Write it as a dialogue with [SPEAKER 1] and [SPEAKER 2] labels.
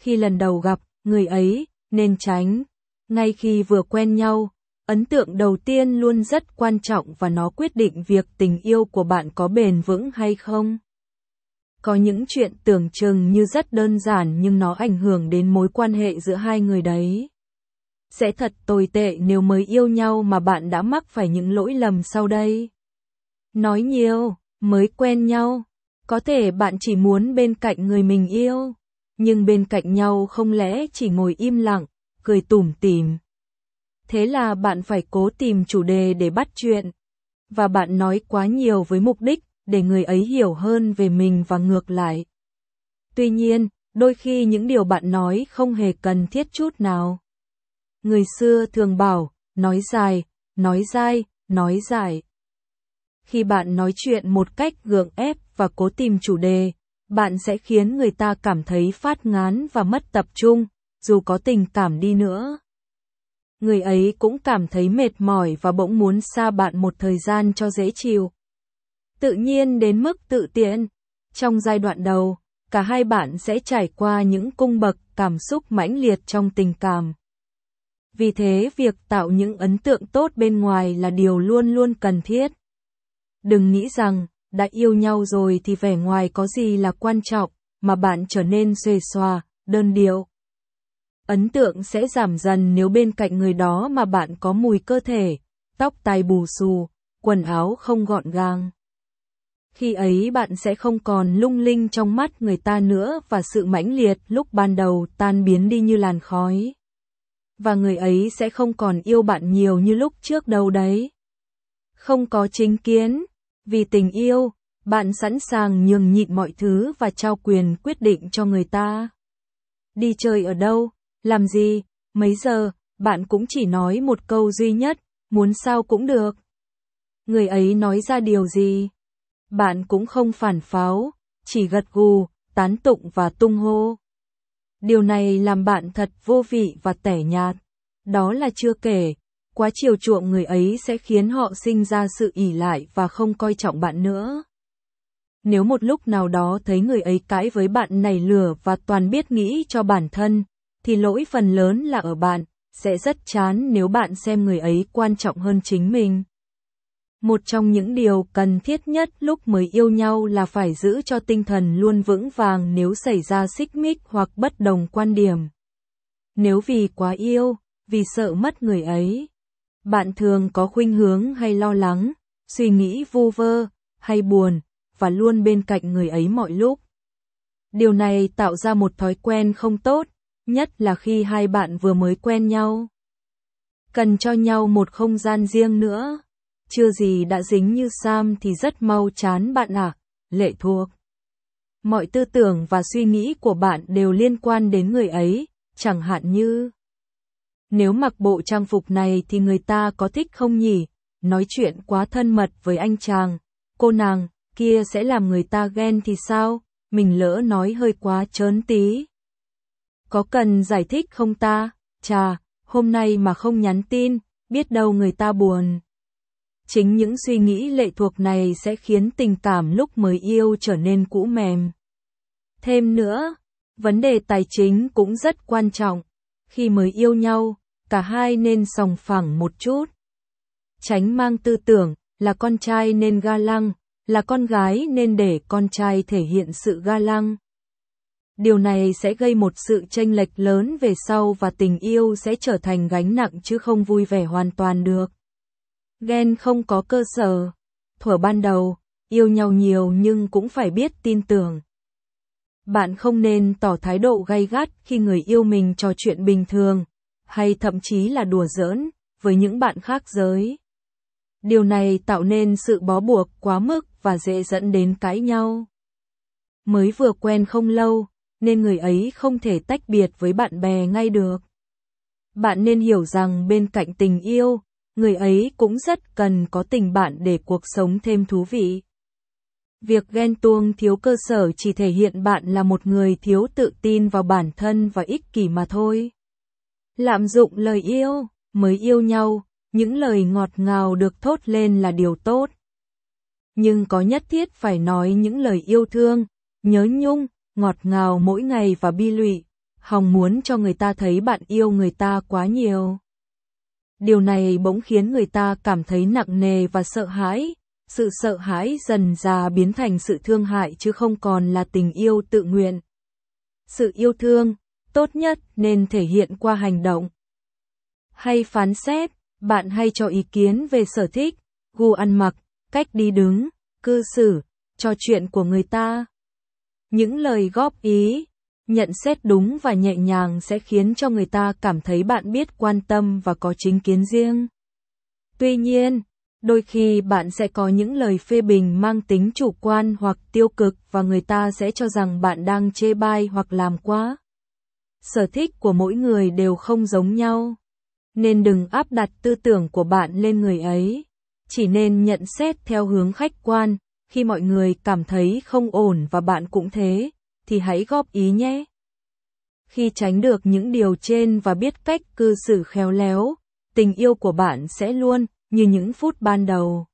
[SPEAKER 1] khi lần đầu gặp người ấy, nên tránh. Ngay khi vừa quen nhau, ấn tượng đầu tiên luôn rất quan trọng và nó quyết định việc tình yêu của bạn có bền vững hay không. Có những chuyện tưởng chừng như rất đơn giản nhưng nó ảnh hưởng đến mối quan hệ giữa hai người đấy. Sẽ thật tồi tệ nếu mới yêu nhau mà bạn đã mắc phải những lỗi lầm sau đây. Nói nhiều, mới quen nhau, có thể bạn chỉ muốn bên cạnh người mình yêu nhưng bên cạnh nhau không lẽ chỉ ngồi im lặng, cười tủm tỉm. Thế là bạn phải cố tìm chủ đề để bắt chuyện, và bạn nói quá nhiều với mục đích để người ấy hiểu hơn về mình và ngược lại. Tuy nhiên, đôi khi những điều bạn nói không hề cần thiết chút nào. Người xưa thường bảo, nói dài, nói dai, nói dài. Khi bạn nói chuyện một cách gượng ép và cố tìm chủ đề, bạn sẽ khiến người ta cảm thấy phát ngán và mất tập trung, dù có tình cảm đi nữa. Người ấy cũng cảm thấy mệt mỏi và bỗng muốn xa bạn một thời gian cho dễ chịu. Tự nhiên đến mức tự tiện. Trong giai đoạn đầu, cả hai bạn sẽ trải qua những cung bậc cảm xúc mãnh liệt trong tình cảm. Vì thế việc tạo những ấn tượng tốt bên ngoài là điều luôn luôn cần thiết. Đừng nghĩ rằng đã yêu nhau rồi thì vẻ ngoài có gì là quan trọng, mà bạn trở nên xuề xòa, đơn điệu. Ấn tượng sẽ giảm dần nếu bên cạnh người đó mà bạn có mùi cơ thể, tóc tai bù xù, quần áo không gọn gàng. Khi ấy bạn sẽ không còn lung linh trong mắt người ta nữa và sự mãnh liệt lúc ban đầu tan biến đi như làn khói. Và người ấy sẽ không còn yêu bạn nhiều như lúc trước đâu đấy. Không có chính kiến, vì tình yêu, bạn sẵn sàng nhường nhịn mọi thứ và trao quyền quyết định cho người ta. Đi chơi ở đâu, làm gì, mấy giờ, bạn cũng chỉ nói một câu duy nhất, muốn sao cũng được. Người ấy nói ra điều gì? Bạn cũng không phản pháo, chỉ gật gù, tán tụng và tung hô. Điều này làm bạn thật vô vị và tẻ nhạt. Đó là chưa kể, quá chiều chuộng người ấy sẽ khiến họ sinh ra sự ỉ lại và không coi trọng bạn nữa. Nếu một lúc nào đó thấy người ấy cãi với bạn nảy lửa và toàn biết nghĩ cho bản thân, thì lỗi phần lớn là ở bạn, sẽ rất chán nếu bạn xem người ấy quan trọng hơn chính mình. Một trong những điều cần thiết nhất lúc mới yêu nhau là phải giữ cho tinh thần luôn vững vàng nếu xảy ra xích mích hoặc bất đồng quan điểm. Nếu vì quá yêu, vì sợ mất người ấy, bạn thường có khuynh hướng hay lo lắng, suy nghĩ vô vơ, hay buồn, và luôn bên cạnh người ấy mọi lúc. Điều này tạo ra một thói quen không tốt, nhất là khi hai bạn vừa mới quen nhau. Cần cho nhau một không gian riêng nữa. Chưa gì đã dính như Sam thì rất mau chán bạn à, lệ thuộc. Mọi tư tưởng và suy nghĩ của bạn đều liên quan đến người ấy, chẳng hạn như nếu mặc bộ trang phục này thì người ta có thích không nhỉ? Nói chuyện quá thân mật với anh chàng, cô nàng kia sẽ làm người ta ghen thì sao? Mình lỡ nói hơi quá trớn tí. Có cần giải thích không ta? Chà, hôm nay mà không nhắn tin, biết đâu người ta buồn. Chính những suy nghĩ lệ thuộc này sẽ khiến tình cảm lúc mới yêu trở nên cũ mềm. Thêm nữa, vấn đề tài chính cũng rất quan trọng khi mới yêu nhau, cả hai nên sòng phẳng một chút. Tránh mang tư tưởng, là con trai nên ga lăng, là con gái nên để con trai thể hiện sự ga lăng. Điều này sẽ gây một sự tranh lệch lớn về sau và tình yêu sẽ trở thành gánh nặng chứ không vui vẻ hoàn toàn được. Ghen không có cơ sở. Thuở ban đầu, yêu nhau nhiều nhưng cũng phải biết tin tưởng. Bạn không nên tỏ thái độ gay gắt khi người yêu mình trò chuyện bình thường, hay thậm chí là đùa giỡn, với những bạn khác giới. Điều này tạo nên sự bó buộc quá mức và dễ dẫn đến cãi nhau. Mới vừa quen không lâu, nên người ấy không thể tách biệt với bạn bè ngay được. Bạn nên hiểu rằng bên cạnh tình yêu, người ấy cũng rất cần có tình bạn để cuộc sống thêm thú vị. Việc ghen tuông thiếu cơ sở chỉ thể hiện bạn là một người thiếu tự tin vào bản thân và ích kỷ mà thôi. Lạm dụng lời yêu, mới yêu nhau, những lời ngọt ngào được thốt lên là điều tốt. Nhưng có nhất thiết phải nói những lời yêu thương, nhớ nhung, ngọt ngào mỗi ngày và bi lụy, hòng muốn cho người ta thấy bạn yêu người ta quá nhiều. Điều này bỗng khiến người ta cảm thấy nặng nề và sợ hãi, sự sợ hãi dần già biến thành sự thương hại chứ không còn là tình yêu tự nguyện. Sự yêu thương, tốt nhất nên thể hiện qua hành động. Hay phán xét, bạn hay cho ý kiến về sở thích, gu ăn mặc, cách đi đứng, cư xử, trò chuyện của người ta. Những lời góp ý, nhận xét đúng và nhẹ nhàng sẽ khiến cho người ta cảm thấy bạn biết quan tâm và có chính kiến riêng. Tuy nhiên, Đôi khi bạn sẽ có những lời phê bình mang tính chủ quan hoặc tiêu cực và người ta sẽ cho rằng bạn đang chê bai hoặc làm quá. Sở thích của mỗi người đều không giống nhau, nên đừng áp đặt tư tưởng của bạn lên người ấy, chỉ nên nhận xét theo hướng khách quan, khi mọi người cảm thấy không ổn và bạn cũng thế, thì hãy góp ý nhé. Khi tránh được những điều trên và biết cách cư xử khéo léo, tình yêu của bạn sẽ luôn như những phút ban đầu.